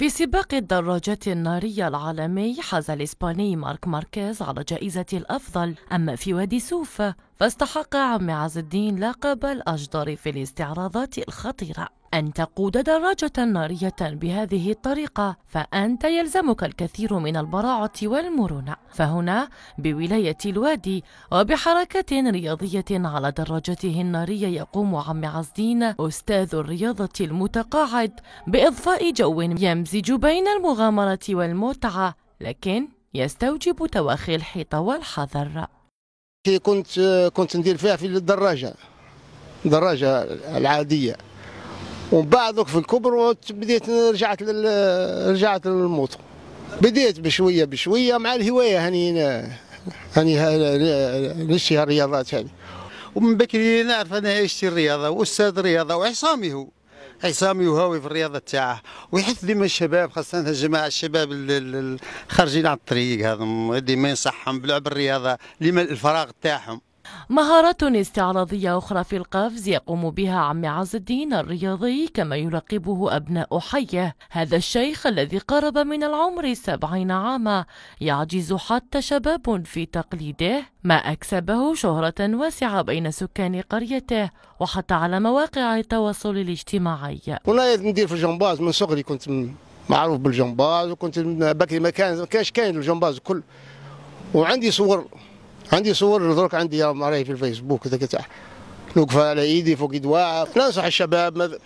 في سباق الدراجات النارية العالمي حاز الإسباني مارك ماركيز على جائزة الأفضل أما في وادي سوف فاستحق عم عز الدين لقب الأجدر في الاستعراضات الخطيرة أن تقود دراجة نارية بهذه الطريقة فأنت يلزمك الكثير من البراعة والمرونة فهنا بولاية الوادي وبحركة رياضية على دراجته النارية يقوم عم عزدين أستاذ الرياضة المتقاعد بإضفاء جو يمزج بين المغامرة والمتعة لكن يستوجب تواخي الحيطة والحذر كنت كنت ندير فيها في الدراجه دراجة العاديه ومن بعد في الكبر بديت رجعت لل... رجعت للموت بديت بشويه بشويه مع الهوايه هاني هاني نشتي الرياضات هاني ومن بكري نعرف انا عشت الرياضه واستاذ الرياضه وعصامي هو عصامي وهاوي في الرياضه تاعه ويحث ديما الشباب خاصه الجماعه الشباب اللي خارجين على الطريق هذم ديما ينصحهم بلعب الرياضه لما الفراغ تاعهم مهارات استعراضية أخرى في القفز يقوم بها عم عز الدين الرياضي كما يلقبه أبناء حيه هذا الشيخ الذي قرب من العمر سبعين عاما يعجز حتى شباب في تقليده ما أكسبه شهرة واسعة بين سكان قريته وحتى على مواقع التواصل الاجتماعي هنا ندير في الجمباز من صغري كنت معروف بالجمباز وكنت بكري ما كانش كاين الجمباز كل وعندي صور عندي صور درك عندي يا راهي في الفيسبوك ذاك تاع نوقف على ايدي فوق دواع ننصح الشباب ماذا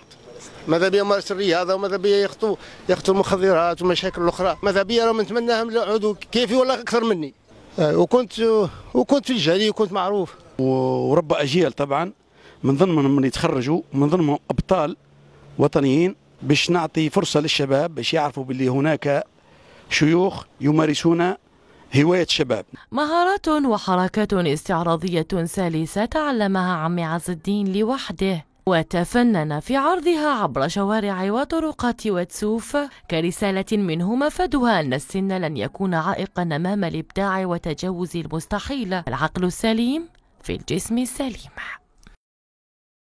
ماذا بيا مارس الرياضه وماذا بيا يخطوا يخطوا المخدرات ومشاكل الاخرى ماذا بيا راهم نتمناهم يعودوا كيفي ولا اكثر مني آه، وكنت وكنت في الجري وكنت معروف وربى اجيال طبعا من ضمن من يتخرجوا من ضمنهم ابطال وطنيين باش نعطي فرصه للشباب باش يعرفوا باللي هناك شيوخ يمارسون هواية شباب مهارات وحركات استعراضية سلسة تعلمها عم عز الدين لوحده وتفنن في عرضها عبر شوارع وطرقات واتسوف كرسالة منه مفادها أن السن لن يكون عائقا أمام الإبداع وتجاوز المستحيل العقل السليم في الجسم السليم